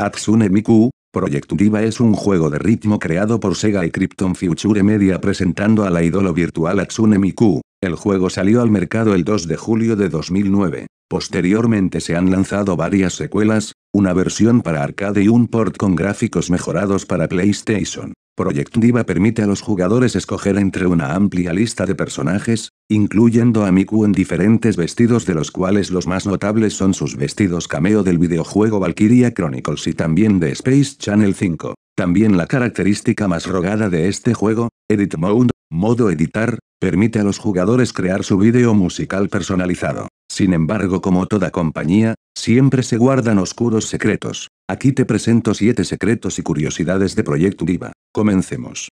Atsune Miku, Project Diva es un juego de ritmo creado por Sega y Krypton Future Media presentando a la ídolo virtual Atsune Miku. El juego salió al mercado el 2 de julio de 2009. Posteriormente se han lanzado varias secuelas, una versión para arcade y un port con gráficos mejorados para PlayStation. Project Diva permite a los jugadores escoger entre una amplia lista de personajes, incluyendo a Miku en diferentes vestidos de los cuales los más notables son sus vestidos cameo del videojuego Valkyria Chronicles y también de Space Channel 5. También la característica más rogada de este juego, Edit Mode, modo editar, permite a los jugadores crear su video musical personalizado. Sin embargo como toda compañía, Siempre se guardan oscuros secretos. Aquí te presento 7 secretos y curiosidades de Proyecto Diva. Comencemos.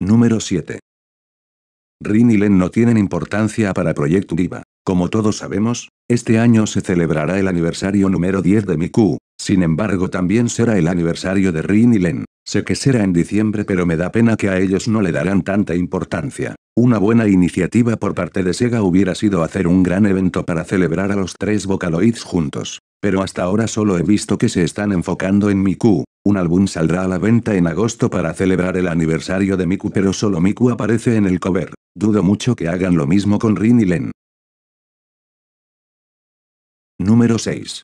Número 7. Rin y Len no tienen importancia para Proyecto Diva. Como todos sabemos, este año se celebrará el aniversario número 10 de Miku, sin embargo también será el aniversario de Rin y Len. Sé que será en diciembre pero me da pena que a ellos no le darán tanta importancia. Una buena iniciativa por parte de Sega hubiera sido hacer un gran evento para celebrar a los tres Vocaloids juntos. Pero hasta ahora solo he visto que se están enfocando en Miku. Un álbum saldrá a la venta en agosto para celebrar el aniversario de Miku pero solo Miku aparece en el cover. Dudo mucho que hagan lo mismo con Rin y Len. Número 6.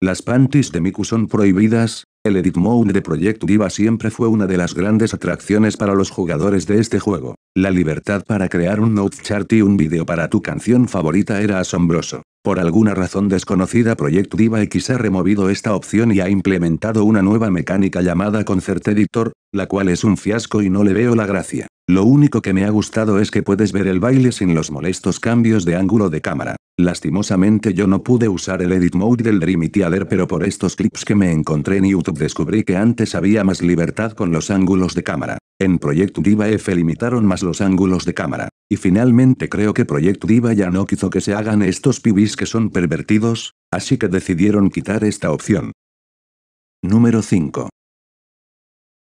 Las panties de Miku son prohibidas, el edit mode de Project Diva siempre fue una de las grandes atracciones para los jugadores de este juego. La libertad para crear un note chart y un vídeo para tu canción favorita era asombroso. Por alguna razón desconocida Project Diva X ha removido esta opción y ha implementado una nueva mecánica llamada Concert Editor, la cual es un fiasco y no le veo la gracia. Lo único que me ha gustado es que puedes ver el baile sin los molestos cambios de ángulo de cámara. Lastimosamente yo no pude usar el edit mode del Dreamy pero por estos clips que me encontré en YouTube descubrí que antes había más libertad con los ángulos de cámara. En Project Diva F limitaron más los ángulos de cámara. Y finalmente creo que Project Diva ya no quiso que se hagan estos pibis que son pervertidos, así que decidieron quitar esta opción. Número 5.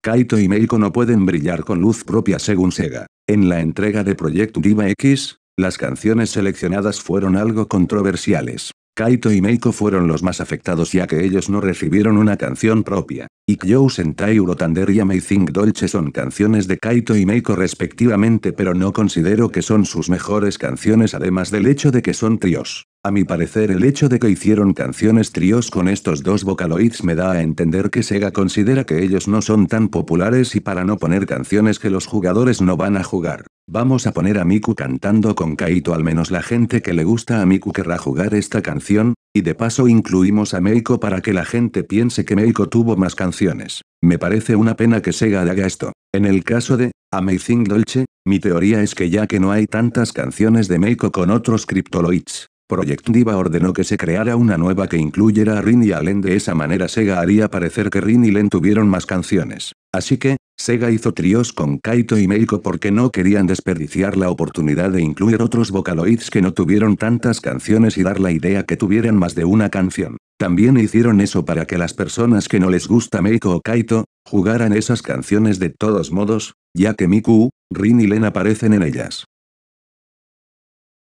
Kaito y Meiko no pueden brillar con luz propia según Sega. En la entrega de Project Diva X, las canciones seleccionadas fueron algo controversiales. Kaito y Meiko fueron los más afectados ya que ellos no recibieron una canción propia. Ikkyo Sentai Urotander y Amazing Dolce son canciones de Kaito y Meiko respectivamente pero no considero que son sus mejores canciones además del hecho de que son tríos. A mi parecer el hecho de que hicieron canciones tríos con estos dos vocaloids me da a entender que Sega considera que ellos no son tan populares y para no poner canciones que los jugadores no van a jugar. Vamos a poner a Miku cantando con Kaito al menos la gente que le gusta a Miku querrá jugar esta canción, y de paso incluimos a Meiko para que la gente piense que Meiko tuvo más canciones. Me parece una pena que Sega haga esto. En el caso de Amazing Dolce, mi teoría es que ya que no hay tantas canciones de Meiko con otros Cryptoloids, Project Diva ordenó que se creara una nueva que incluyera a Rin y a Len de esa manera Sega haría parecer que Rin y Len tuvieron más canciones. Así que, Sega hizo tríos con Kaito y Meiko porque no querían desperdiciar la oportunidad de incluir otros vocaloids que no tuvieron tantas canciones y dar la idea que tuvieran más de una canción. También hicieron eso para que las personas que no les gusta Meiko o Kaito, jugaran esas canciones de todos modos, ya que Miku, Rin y Len aparecen en ellas.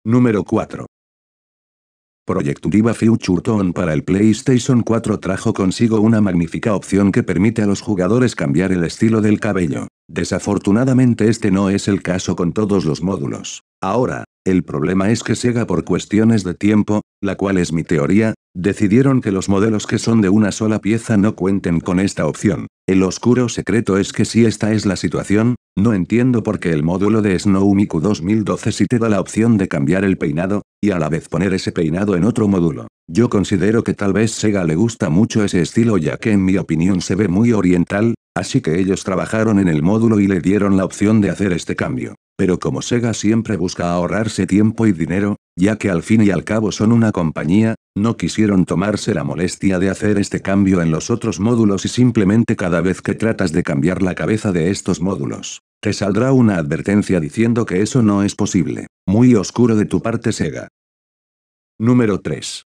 Número 4. Project Diva Future Tone para el PlayStation 4 trajo consigo una magnífica opción que permite a los jugadores cambiar el estilo del cabello. Desafortunadamente este no es el caso con todos los módulos. Ahora, el problema es que Sega por cuestiones de tiempo, la cual es mi teoría, decidieron que los modelos que son de una sola pieza no cuenten con esta opción. El oscuro secreto es que si esta es la situación, no entiendo por qué el módulo de Snowmiku 2012 sí te da la opción de cambiar el peinado, y a la vez poner ese peinado en otro módulo. Yo considero que tal vez Sega le gusta mucho ese estilo ya que en mi opinión se ve muy oriental, así que ellos trabajaron en el módulo y le dieron la opción de hacer este cambio. Pero como Sega siempre busca ahorrarse tiempo y dinero, ya que al fin y al cabo son una compañía, no quisieron tomarse la molestia de hacer este cambio en los otros módulos y simplemente cada vez que tratas de cambiar la cabeza de estos módulos, te saldrá una advertencia diciendo que eso no es posible. Muy oscuro de tu parte Sega. Número 3.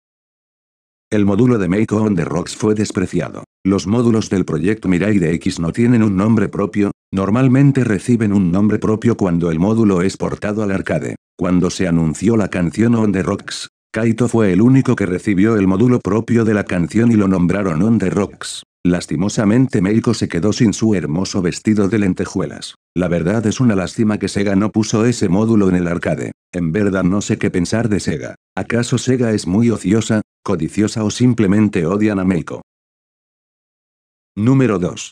El módulo de Make on the Rocks fue despreciado. Los módulos del proyecto Mirai de X no tienen un nombre propio, normalmente reciben un nombre propio cuando el módulo es portado al arcade. Cuando se anunció la canción On the Rocks, Kaito fue el único que recibió el módulo propio de la canción y lo nombraron On the Rocks. Lastimosamente Meiko se quedó sin su hermoso vestido de lentejuelas. La verdad es una lástima que Sega no puso ese módulo en el arcade. En verdad no sé qué pensar de Sega. ¿Acaso Sega es muy ociosa? codiciosa o simplemente odian a Meiko. Número 2.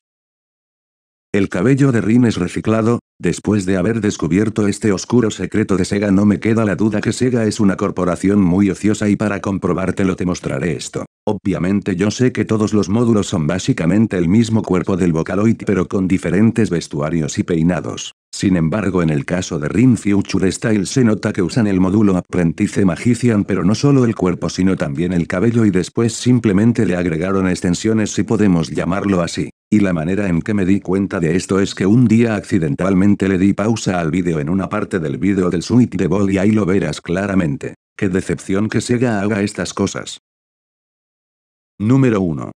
El cabello de Rin es reciclado, después de haber descubierto este oscuro secreto de Sega no me queda la duda que Sega es una corporación muy ociosa y para comprobártelo te mostraré esto. Obviamente yo sé que todos los módulos son básicamente el mismo cuerpo del Vocaloid pero con diferentes vestuarios y peinados. Sin embargo en el caso de Ring Future Style se nota que usan el módulo Apprentice Magician pero no solo el cuerpo sino también el cabello y después simplemente le agregaron extensiones si podemos llamarlo así. Y la manera en que me di cuenta de esto es que un día accidentalmente le di pausa al vídeo en una parte del vídeo del Suite de Ball y ahí lo verás claramente. Qué decepción que Sega haga estas cosas. Número 1.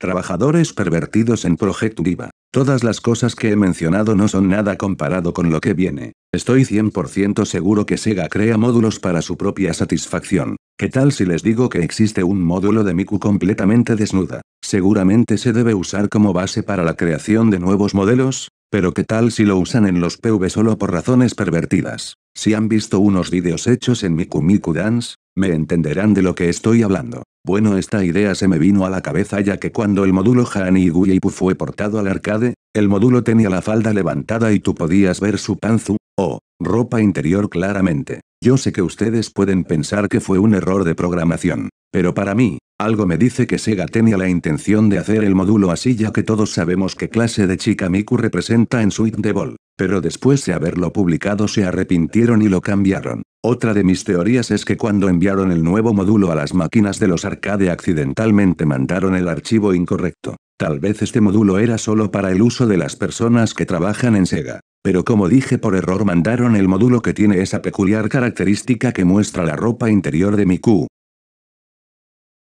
Trabajadores pervertidos en Project Diva. Todas las cosas que he mencionado no son nada comparado con lo que viene. Estoy 100% seguro que Sega crea módulos para su propia satisfacción. ¿Qué tal si les digo que existe un módulo de Miku completamente desnuda? Seguramente se debe usar como base para la creación de nuevos modelos, pero ¿qué tal si lo usan en los PV solo por razones pervertidas? Si han visto unos vídeos hechos en Miku Miku Dance, me entenderán de lo que estoy hablando. Bueno esta idea se me vino a la cabeza ya que cuando el módulo Haniguiipu fue portado al arcade, el módulo tenía la falda levantada y tú podías ver su panzu, o, ropa interior claramente. Yo sé que ustedes pueden pensar que fue un error de programación, pero para mí, algo me dice que Sega tenía la intención de hacer el módulo así ya que todos sabemos qué clase de chica Miku representa en Sweet Devil, pero después de haberlo publicado se arrepintieron y lo cambiaron. Otra de mis teorías es que cuando enviaron el nuevo módulo a las máquinas de los arcade accidentalmente mandaron el archivo incorrecto. Tal vez este módulo era solo para el uso de las personas que trabajan en Sega. Pero como dije por error mandaron el módulo que tiene esa peculiar característica que muestra la ropa interior de Miku.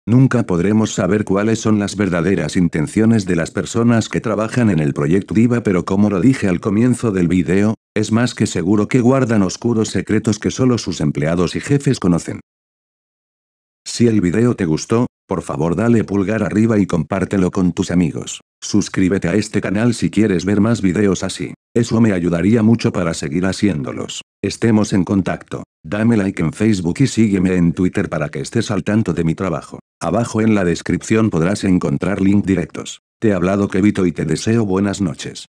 Nunca podremos saber cuáles son las verdaderas intenciones de las personas que trabajan en el proyecto Diva pero como lo dije al comienzo del video, es más que seguro que guardan oscuros secretos que solo sus empleados y jefes conocen. Si el video te gustó, por favor dale pulgar arriba y compártelo con tus amigos. Suscríbete a este canal si quieres ver más videos así. Eso me ayudaría mucho para seguir haciéndolos. Estemos en contacto. Dame like en Facebook y sígueme en Twitter para que estés al tanto de mi trabajo. Abajo en la descripción podrás encontrar link directos. Te he hablado Kevito y te deseo buenas noches.